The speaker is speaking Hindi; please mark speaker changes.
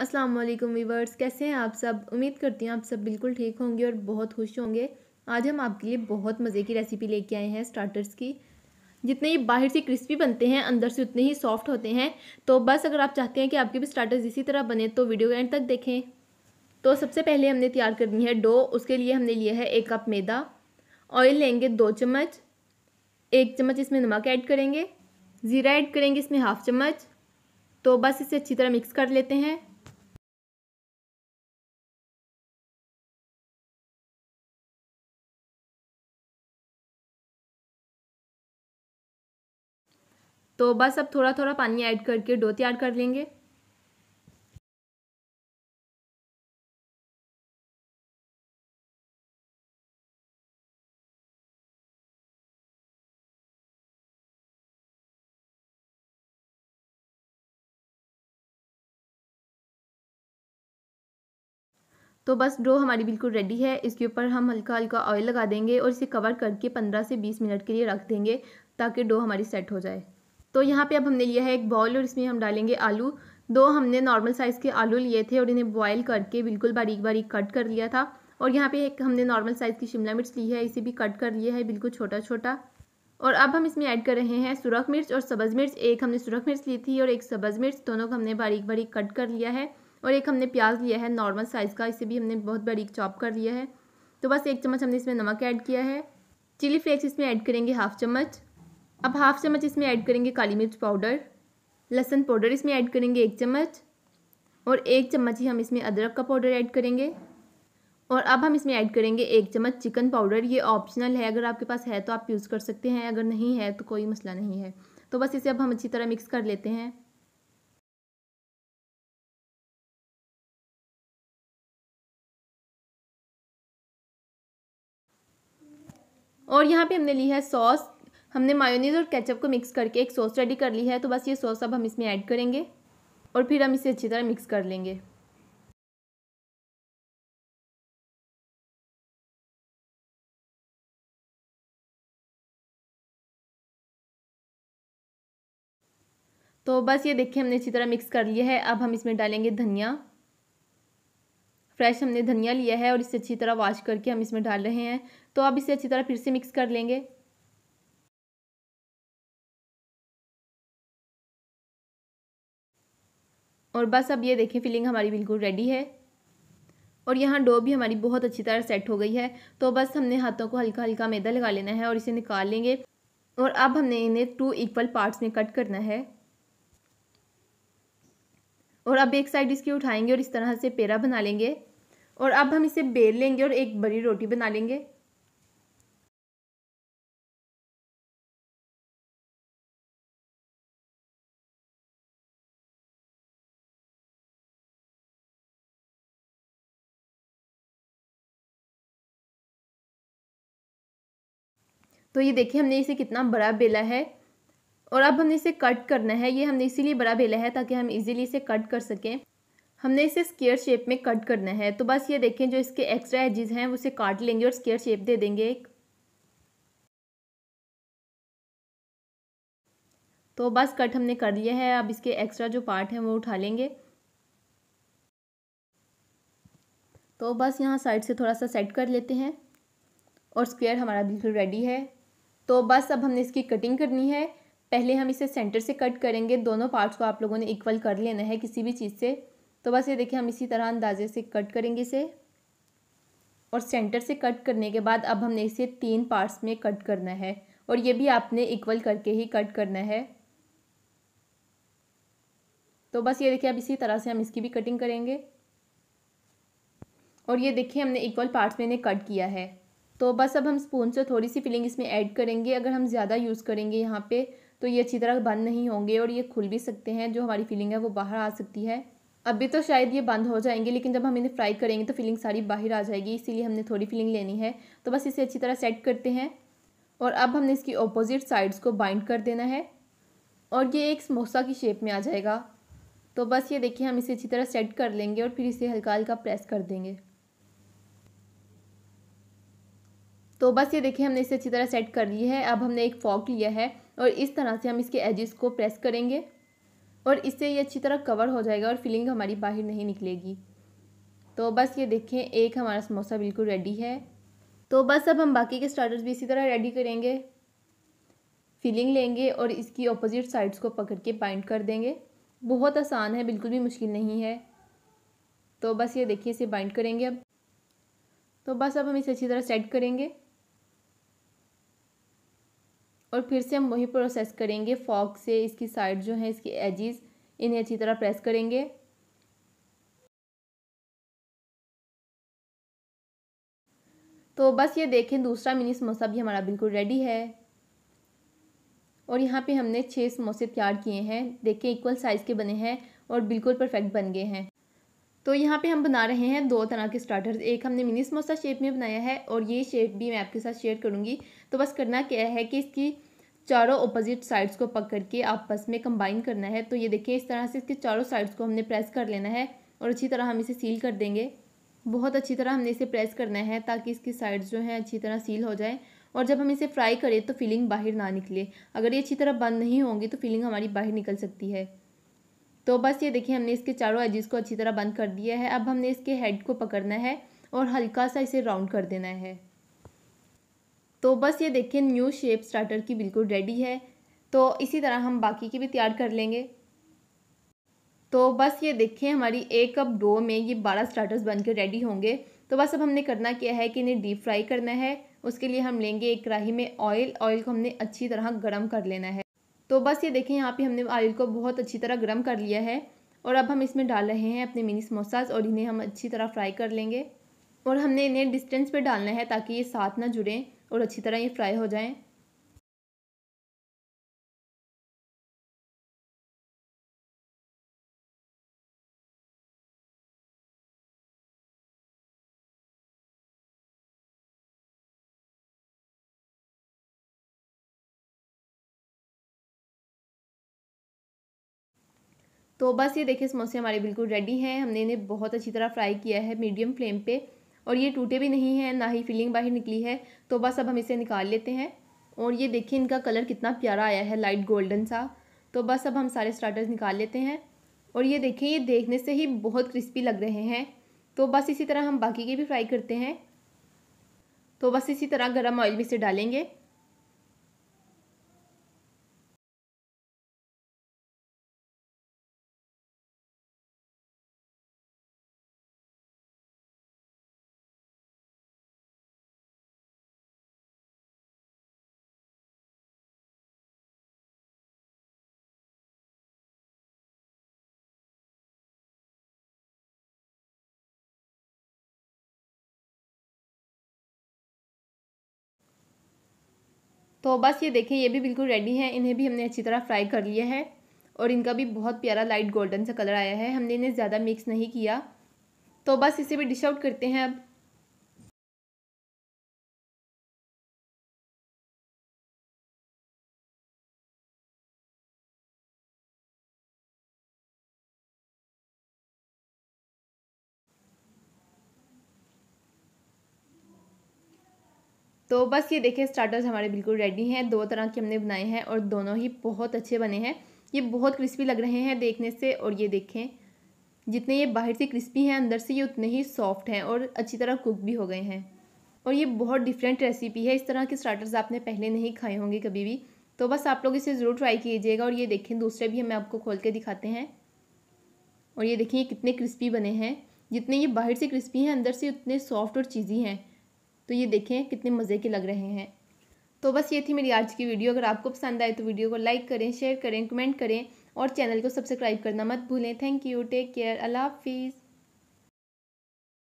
Speaker 1: अस्सलाम वालेकुम वीवर्स कैसे हैं आप सब उम्मीद करती हूँ आप सब बिल्कुल ठीक होंगे और बहुत खुश होंगे आज हम आपके लिए बहुत मज़े की रेसिपी लेके आए हैं स्टार्टर्स की जितने ये बाहर से क्रिस्पी बनते हैं अंदर से उतने ही सॉफ्ट होते हैं तो बस अगर आप चाहते हैं कि आपके भी स्टार्टर्स इसी तरह बने तो वीडियो के एंड तक देखें तो सबसे पहले हमने तैयार करनी है डो उसके लिए हमने लिया है एक कप मैदा ऑयल लेंगे दो चम्मच एक चम्मच इसमें नमक
Speaker 2: ऐड करेंगे ज़ीरा ऐड करेंगे इसमें हाफ चम्मच तो बस इसे अच्छी तरह मिक्स कर लेते हैं तो बस अब थोड़ा थोड़ा पानी ऐड करके डो तैयार कर लेंगे तो बस डो हमारी बिल्कुल रेडी है इसके ऊपर
Speaker 1: हम हल्का हल्का ऑयल लगा देंगे और इसे कवर करके 15 से 20 मिनट के लिए रख देंगे ताकि डो हमारी सेट हो जाए तो यहाँ पे अब हमने लिया है एक बॉल और इसमें हम डालेंगे आलू दो हमने नॉर्मल साइज़ के आलू लिए थे और इन्हें बॉयल करके बिल्कुल बारीक बारीक कट कर लिया था और यहाँ पे एक हमने नॉर्मल साइज़ की शिमला मिर्च ली है इसे भी कट कर लिया है बिल्कुल छोटा छोटा और अब हम इसमें ऐड कर रहे हैं सुरख मिर्च और सब्ज़ मिर्च एक हमने सुरख मिर्च ली थी और एक सब्ज़ मिर्च दोनों को हमने बारीक बारीक कट कर लिया है और एक हमने प्याज लिया है नॉर्मल साइज़ का इसे भी हमने बहुत बारीक चॉप कर लिया है तो बस एक चम्मच हमने इसमें नमक ऐड किया है चिली फ्लेक्स इसमें ऐड करेंगे हाफ चम्मच अब हाफ चम्मच इसमें ऐड करेंगे काली मिर्च पाउडर लहसन पाउडर इसमें ऐड करेंगे एक चम्मच और एक चम्मच ही हम इसमें अदरक का पाउडर ऐड करेंगे और अब हम इसमें ऐड करेंगे एक चम्मच चिकन पाउडर ये ऑप्शनल है अगर आपके पास है तो आप यूज़ कर सकते हैं अगर नहीं है तो कोई मसला
Speaker 2: नहीं है तो बस इसे अब हम अच्छी तरह मिक्स कर लेते हैं और यहाँ पे हमने ली है सॉस हमने मायोनीज और
Speaker 1: केचप को मिक्स करके एक सॉस रेडी कर ली है तो बस ये सॉस अब हम इसमें ऐड करेंगे और फिर हम इसे अच्छी तरह
Speaker 2: मिक्स कर लेंगे तो बस ये देखिए हमने अच्छी तरह मिक्स कर लिया है अब हम इसमें
Speaker 1: डालेंगे धनिया फ्रेश हमने धनिया लिया है और इसे अच्छी तरह वॉश करके हम
Speaker 2: इसमें डाल रहे हैं तो अब इसे अच्छी तरह फिर से मिक्स कर लेंगे और बस अब
Speaker 1: ये देखें फिलिंग हमारी बिल्कुल रेडी है और यहाँ डो भी हमारी बहुत अच्छी तरह सेट हो गई है तो बस हमने हाथों को हल्का हल्का मैदा लगा लेना है और इसे निकाल लेंगे और अब हमने इन्हें टू इक्वल पार्ट्स में कट करना है और अब एक साइड इसकी उठाएंगे और इस तरह से पेड़ा बना लेंगे और अब हम इसे बेल लेंगे और एक बड़ी रोटी
Speaker 2: बना लेंगे तो ये देखिए हमने इसे कितना बड़ा बेला है
Speaker 1: और अब हमने इसे कट करना है ये हमने इसीलिए बड़ा बेला है ताकि हम इजीली इसे कट कर सकें हमने इसे स्केयर शेप में कट करना है तो बस ये देखें जो इसके एक्स्ट्रा एजेस हैं उसे काट लेंगे और स्केयर शेप दे देंगे एक तो बस कट हमने कर लिया है अब इसके एक्स्ट्रा जो पार्ट हैं वो उठा लेंगे तो बस यहाँ साइड से थोड़ा सा सेट कर लेते हैं और स्क्वायर हमारा बिल्कुल रेडी है तो बस अब हमने इसकी कटिंग करनी है पहले हम इसे सेंटर से कट करेंगे दोनों पार्ट्स को आप लोगों ने इक्वल कर लेना है किसी भी चीज़ से तो बस ये देखिए हम इसी तरह अंदाजे से कट करेंगे इसे और सेंटर से कट करने के बाद अब हमने इसे तीन पार्ट्स में कट करना है और ये भी आपने इक्वल करके ही कट करना है तो बस ये देखिए अब इसी तरह से हम इसकी भी कटिंग करेंगे और ये देखिए हमने इक्वल पार्ट्स में इन्हें कट किया है तो बस अब हम स्पून से थोड़ी सी फिलिंग इसमें ऐड करेंगे अगर हम ज़्यादा यूज़ करेंगे यहाँ पे तो ये अच्छी तरह बंद नहीं होंगे और ये खुल भी सकते हैं जो हमारी फिलिंग है वो बाहर आ सकती है अभी तो शायद ये बंद हो जाएंगे लेकिन जब हम इन्हें फ्राई करेंगे तो फिलिंग सारी बाहर आ जाएगी इसीलिए हमने थोड़ी फिलिंग लेनी है तो बस इसे अच्छी तरह सेट करते हैं और अब हमने इसकी ऑपोजिट साइड्स को बाइंड कर देना है और ये एक समोसा की शेप में आ जाएगा तो बस ये देखिए हम इसे अच्छी तरह सेट कर लेंगे और फिर इसे हल्का हल्का प्रेस कर देंगे तो बस ये देखिए हमने इसे अच्छी तरह सेट कर ली है अब हमने एक फॉक लिया है और इस तरह से हम इसके एजेस को प्रेस करेंगे और इससे ये अच्छी तरह कवर हो जाएगा और फिलिंग हमारी बाहर नहीं निकलेगी तो बस ये देखें एक हमारा समोसा बिल्कुल रेडी है तो बस अब हम बाकी के स्टार्टर्स भी इसी तरह रेडी करेंगे फिलिंग लेंगे और इसकी ऑपोजिट साइड्स को पकड़ के बाइंड कर देंगे बहुत आसान है बिल्कुल भी मुश्किल नहीं है तो बस ये देखिए इसे बाइंड करेंगे अब तो बस अब हम इसे अच्छी तरह सेट करेंगे और फिर से हम वही प्रोसेस करेंगे फॉक से इसकी साइड जो है इसकी एजिस इन्हें अच्छी तरह प्रेस करेंगे तो बस ये देखें दूसरा मिनी समोसा भी हमारा बिल्कुल रेडी है और यहाँ पे हमने छः समोसे तैयार किए हैं देखें इक्वल साइज़ के बने हैं और बिल्कुल परफेक्ट बन गए हैं तो यहाँ पे हम बना रहे हैं दो तरह के स्टार्टर्स एक हमने मिनी समोसा शेप में बनाया है और ये शेप भी मैं आपके साथ शेयर करूँगी तो बस करना क्या है कि इसकी चारों ओपोज़िट साइड्स को पकड़ के आपस में कंबाइन करना है तो ये देखिए इस तरह से इसके चारों साइड्स को हमने प्रेस कर लेना है और अच्छी तरह हम इसे सील कर देंगे बहुत अच्छी तरह हमने इसे प्रेस करना है ताकि इसकी साइड्स जो हैं अच्छी तरह सील हो जाए और जब हम इसे फ्राई करें तो फिलिंग बाहर ना निकले अगर ये अच्छी तरह बंद नहीं होंगी तो फिलिंग हमारी बाहर निकल सकती है तो बस ये देखिए हमने इसके चारों एजिस को अच्छी तरह बंद कर दिया है अब हमने इसके हेड को पकड़ना है और हल्का सा इसे राउंड कर देना है तो बस ये देखिए न्यू शेप स्टार्टर की बिल्कुल रेडी है तो इसी तरह हम बाकी की भी तैयार कर लेंगे तो बस ये देखिए हमारी एक कप डो में ये बारह स्टार्टर्स बनकर रेडी होंगे तो बस अब हमने करना क्या है कि इन्हें डीप फ्राई करना है उसके लिए हम लेंगे एक कढ़ाई में ऑयल ऑयल को हमने अच्छी तरह गर्म कर लेना है तो बस ये देखें यहाँ पे हमने ऑयल को बहुत अच्छी तरह गर्म कर लिया है और अब हम इसमें डाल रहे हैं अपने मिनी समोसाज और इन्हें हम अच्छी तरह फ्राई कर लेंगे और हमने इन्हें डिस्टेंस पर डालना है
Speaker 2: ताकि ये साथ ना जुड़ें और अच्छी तरह ये फ्राई हो जाएँ तो बस ये देखिए समोसे हमारे बिल्कुल
Speaker 1: रेडी हैं हमने इन्हें बहुत अच्छी तरह फ्राई किया है मीडियम फ्लेम पे और ये टूटे भी नहीं हैं ना ही फीलिंग बाहर निकली है तो बस अब हम इसे निकाल लेते हैं और ये देखिए इनका कलर कितना प्यारा आया है लाइट गोल्डन सा तो बस अब हम सारे स्टार्टर्स निकाल लेते हैं और ये देखें ये देखने से ही बहुत क्रिस्पी लग रहे हैं तो बस इसी तरह हम बाकी के भी फ्राई करते हैं
Speaker 2: तो बस इसी तरह गर्म ऑयल में से डालेंगे तो बस ये देखें ये भी बिल्कुल रेडी है इन्हें
Speaker 1: भी हमने अच्छी तरह फ्राई कर लिया है और इनका भी बहुत प्यारा लाइट गोल्डन सा कलर आया है हमने इन्हें ज़्यादा
Speaker 2: मिक्स नहीं किया तो बस इसे भी डिश आउट करते हैं अब
Speaker 1: तो बस ये देखिए स्टार्टर्स हमारे बिल्कुल रेडी हैं दो तरह के हमने बनाए हैं और दोनों ही बहुत अच्छे बने हैं ये बहुत क्रिस्पी लग रहे हैं देखने से और ये देखें जितने ये बाहर से क्रिस्पी हैं अंदर से ये उतने ही सॉफ्ट हैं और अच्छी तरह कुक भी हो गए हैं और ये बहुत डिफरेंट रेसिपी है इस तरह के स्टार्टर्स आपने पहले नहीं खाए होंगे कभी भी तो बस आप लोग इसे ज़रूर ट्राई कीजिएगा और ये देखें दूसरे भी हमें आपको खोल के दिखाते हैं और ये ये कितने क्रिस्पी बने हैं जितने ये बाहर से क्रिस्पी हैं अंदर से उतने सॉफ्ट और चीज़ी हैं तो ये देखें कितने मज़े के लग रहे हैं तो बस ये थी मेरी आज की वीडियो अगर आपको पसंद आए तो वीडियो को लाइक करें शेयर करें कमेंट करें और चैनल को सब्सक्राइब करना मत भूलें थैंक यू टेक केयर अल्लाह हाफिज़